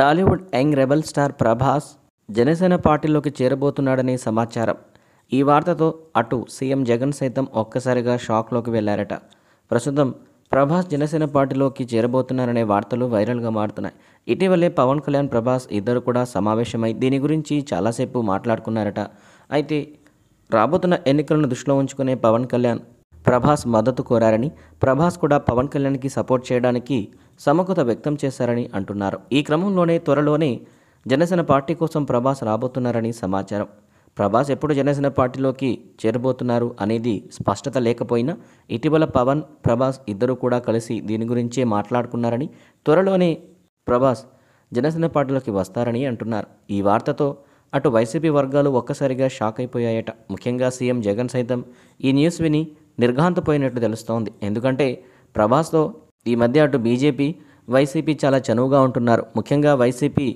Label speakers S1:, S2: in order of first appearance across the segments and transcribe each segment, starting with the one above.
S1: Tollywood young rebel star Prabhas Janasena పార్టీలోకి చేరబోతున్నాడని సమాచారం ఈ వార్తతో అటు సీఎం జగన్ సైతం ఒక్కసారిగా షాక్లోకి వెళ్లారట ప్రస్తుతం ప్రభాస్ జనసేన పార్టీలోకి చేరబోతున్నారనే వార్తలు వైరల్గా మారుతున్నాయి ఇటీవలే పవన్ కళ్యాణ్ ప్రభాస్ ఇద్దరు కూడా సమావేశమై దీని గురించి చాలాసేపు మాట్లాడుకున్నారట అయితే రాబోతున్న ఎన్నికలను దృష్టిలో ఉంచుకునే పవన్ కళ్యాణ్ ప్రభాస్ మద్దతు కోరారని ప్రభాస్ కూడా పవన్ కళ్యాణ్కి సపోర్ట్ చేయడానికి సమకుత వ్యక్తం చేశారని అంటున్నారు ఈ క్రమంలోనే త్వరలోనే జనసేన పార్టీ కోసం ప్రభాస్ రాబోతున్నారని సమాచారం ప్రభాస్ ఎప్పుడు జనసేన పార్టీలోకి చేరబోతున్నారు అనేది స్పష్టత లేకపోయినా ఇటీవల పవన్ ప్రభాస్ ఇద్దరు కూడా కలిసి దీని గురించే మాట్లాడుకున్నారని త్వరలోనే ప్రభాస్ జనసేన పార్టీలోకి వస్తారని అంటున్నారు ఈ వార్తతో అటు వైసీపీ వర్గాలు ఒక్కసారిగా షాక్ అయిపోయాయట ముఖ్యంగా సీఎం జగన్ సైతం ఈ న్యూస్ విని నిర్ఘాంతపోయినట్లు తెలుస్తోంది ఎందుకంటే ప్రభాస్తో ఈ మధ్య అటు బీజేపీ వైసీపీ చాలా చనువుగా ఉంటున్నారు ముఖ్యంగా వైసీపీ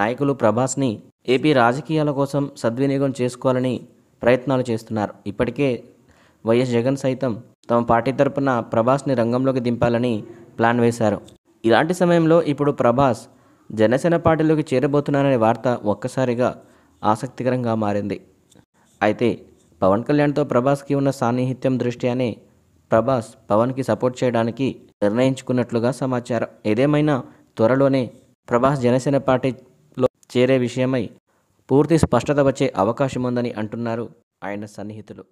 S1: నాయకులు ప్రభాస్ని ఏపీ రాజకీయాల కోసం సద్వినియోగం చేసుకోవాలని ప్రయత్నాలు చేస్తున్నారు ఇప్పటికే వైఎస్ జగన్ సైతం తమ పార్టీ తరపున ప్రభాస్ని రంగంలోకి దింపాలని ప్లాన్ వేశారు ఇలాంటి సమయంలో ఇప్పుడు ప్రభాస్ జనసేన పార్టీలోకి చేరబోతున్నారనే వార్త ఒక్కసారిగా ఆసక్తికరంగా మారింది అయితే పవన్ కళ్యాణ్తో ప్రభాస్కి ఉన్న సాన్నిహిత్యం దృష్ట్యానే ప్రభాస్ పవన్కి సపోర్ట్ చేయడానికి నిర్ణయించుకున్నట్లుగా సమాచారం ఏదేమైనా త్వరలోనే ప్రభాస్ జనసేన పార్టీలో చేరే విషయమై పూర్తి స్పష్టత వచ్చే అవకాశం ఉందని అంటున్నారు ఆయన సన్నిహితులు